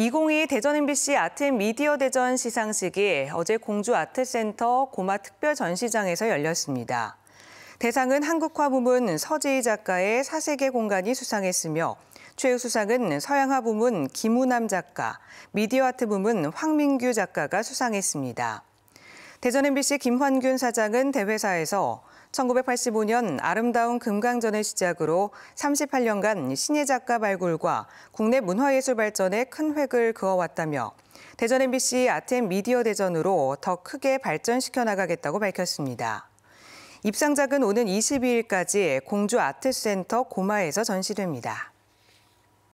2022 대전 MBC 아트 미디어 대전 시상식이 어제 공주 아트센터 고마 특별 전시장에서 열렸습니다. 대상은 한국화 부문 서재희 작가의 사색의 공간이 수상했으며 최우수상은 서양화 부문 김우남 작가, 미디어 아트 부문 황민규 작가가 수상했습니다. 대전 MBC 김환균 사장은 대회사에서 1985년 아름다운 금강전을 시작으로 38년간 신예 작가 발굴과 국내 문화예술 발전에 큰 획을 그어왔다며 대전 MBC 아템 미디어 대전으로 더 크게 발전시켜 나가겠다고 밝혔습니다. 입상작은 오는 22일까지 공주 아트센터 고마에서 전시됩니다.